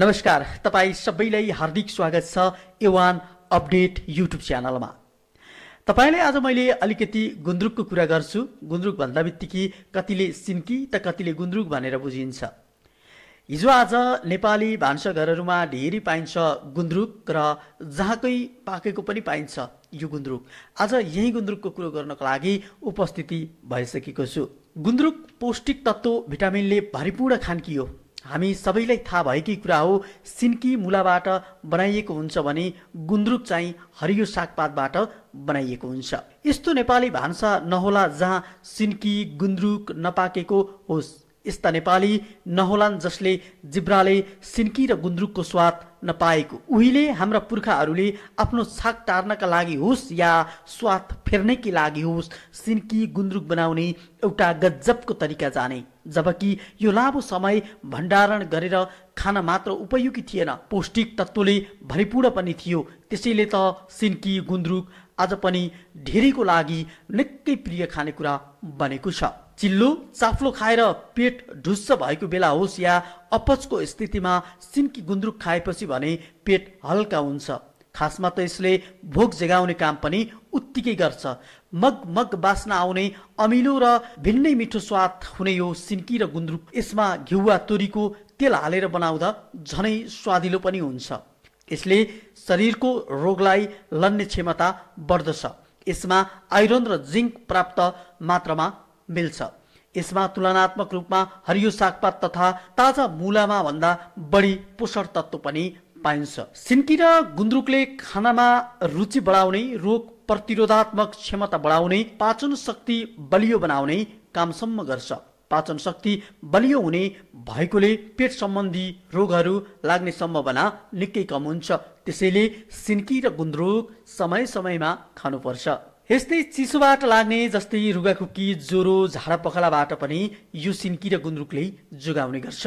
नमस्कार तपाईँ सबैलाई हार्दिक स्वागत छ एवान अपडेट युट्युब च्यानलमा तपाईँलाई आज मैले अलिकति गुन्द्रुकको कुरा गर्छु गुन्द्रुक भन्दा बित्तिकै कतिले सिन्की त कतिले गुन्द्रुक भनेर बुझिन्छ हिजो आज नेपाली भान्साघरहरूमा धेरै पाइन्छ गुन्द्रुक र जहाँकै पाकेको पनि पाइन्छ यो गुन्द्रुक आज यही गुन्द्रुकको कुरो गर्नको लागि उपस्थिति भइसकेको छु गुन्द्रुक पौष्टिक तत्त्व भिटामिनले भरिपूर्ण खानकी हो हामी सबैलाई थाहा भएकै कुरा हो सिन्की मुलाबाट बनाइएको हुन्छ भने गुन्द्रुक चाहिँ हरियो सागपातबाट बनाइएको हुन्छ यस्तो नेपाली भान्सा नहोला जहाँ सिन्की गुन्द्रुक नपाकेको होस् यस्ता नेपाली नहोलान् जसले जिब्राले सिन्की र गुन्द्रुकको स्वाद नपाएको उहिले हाम्रा पुर्खाहरूले आफ्नो छाक टार्नका लागि होस् या स्वाद फेर्नैकै लागि होस् सिन्की गुन्द्रुक बनाउने एउटा गज्जबको तरिका जाने जबकि यो लामो समय भण्डारण गरेर खान मात्र उपयोगी थिएन पौष्टिक तत्त्वले भरिपूर्ण पनि थियो त्यसैले त सिन्की गुन्द्रुक आज पनि धेरैको लागि निकै प्रिय खानेकुरा बनेको छ चिल्लो चाफ्लो खाएर पेट ढुस्स भएको बेला होस् या अपचको स्थितिमा सिन्की गुन्द्रुक खाएपछि भने पेट हल्का हुन्छ खासमा त यसले भोक जगाउने काम पनि उत्तिकै गर्छ मग मग बास्न आउने अमिलो र भिन्नै मिठो स्वाद हुने यो सिन्की र गुन्द्रुक यसमा घिउवा तोरीको तेल हालेर बनाउँदा झनै स्वादिलो पनि हुन्छ यसले शरीरको रोगलाई लड्ने क्षमता बढ्दछ यसमा आइरन र जिङ्क प्राप्त मात्रामा मिल्छ यसमा तुलनात्मक रूपमा हरियो सागपात तथा ताजा मुलामा भन्दा बढी पोषण तत्त्व पनि पाइन्छ सिन्की र गुन्द्रुकले खानामा रुचि बढाउने रोग प्रतिरोधात्मक क्षमता बढाउने पाचन शक्ति बलियो बनाउने कामसम्म गर्छ पाचन शक्ति बलियो हुने भएकोले पेट सम्बन्धी रोगहरू लाग्ने सम्भावना निकै कम हुन्छ त्यसैले सिन्की र गुन्द्रुक समय समयमा खानुपर्छ यस्तै चिसोबाट लाग्ने जस्तै रुगाखुकी ज्वरो झाडा पखलाबाट पनि यो सिन्की र गुन्द्रुकले जोगाउने गर्छ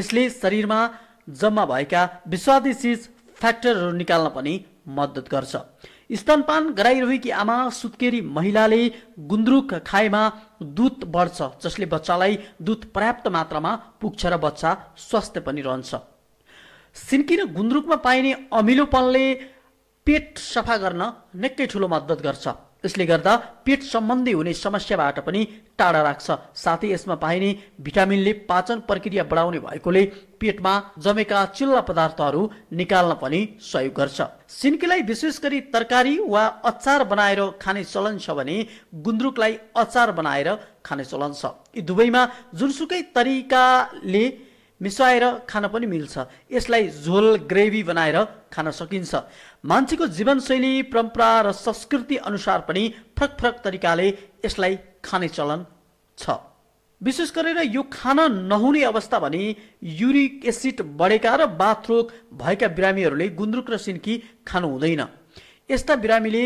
यसले शरीरमा जम्मा भएका विषादी चिज फ्याक्टरहरू निकाल्न पनि मद्दत गर्छ स्तनपान गराइरहेकी आमा सुत्केरी महिलाले गुन्द्रुक खाएमा दुध बढ्छ जसले बच्चालाई दुध पर्याप्त मात्रामा पुग्छ र बच्चा स्वस्थ पनि रहन्छ सिन्किन गुन्द्रुकमा पाइने अमिलोपनले पेट सफा गर्न निकै ठुलो मद्दत गर्छ यसले गर्दा पेट सम्बन्धी हुने समस्याबाट पनि टाढा राख्छ साथै यसमा पाइने भिटामिनले पाचन प्रक्रिया बढाउने भएकोले पेटमा जमेका चिल्ला पदार्थहरू निकाल्न पनि सहयोग गर्छ सिन्कीलाई विशेष गरी तरकारी वा अचार बनाएर खाने चलन छ भने गुन्द्रुकलाई अचार बनाएर खाने चलन छ यी दुवैमा जुनसुकै तरिकाले मिसाएर खान पनि मिल्छ यसलाई झोल ग्रेभी बनाएर खान सकिन्छ मान्छेको जीवनशैली परम्परा र संस्कृति अनुसार पनि फरक फरक तरिकाले यसलाई खाने चलन छ विशेष गरेर यो खान नहुने अवस्था भने युरिक एसिड बढेका र बाथरोग भएका बिरामीहरूले गुन्द्रुक र सिन्की खानु हुँदैन यस्ता बिरामीले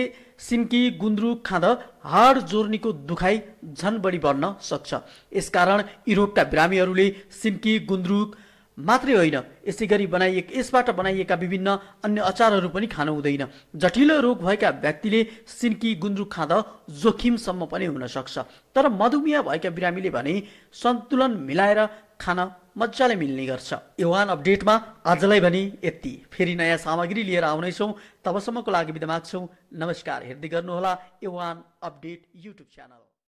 सिम्की गुन्द्रुक खाँदा हाड जोर्नीको दुखाइ झन बढी बढ्न सक्छ यसकारण यी रोगका बिरामीहरूले सिम्की गुन्द्रुक मात्रै होइन यसै गरी बनाइएको यसबाट बनाइएका विभिन्न अन्य अचारहरू पनि खानु हुँदैन जटिलो रोग भएका व्यक्तिले सिन्की गुन्द्रुक खाँदा जोखिमसम्म पनि हुन सक्छ तर मधुमेह भएका बिरामीले भने सन्तुलन मिलाएर खान मजाले मिल्ने गर्छ युवान अपडेटमा आजलाई भने यति फेरि नयाँ सामग्री लिएर आउनेछौँ तबसम्मको लागि बिदा माग्छौँ नमस्कार हेर्दै गर्नुहोला युवान अपडेट युट्युब च्यानल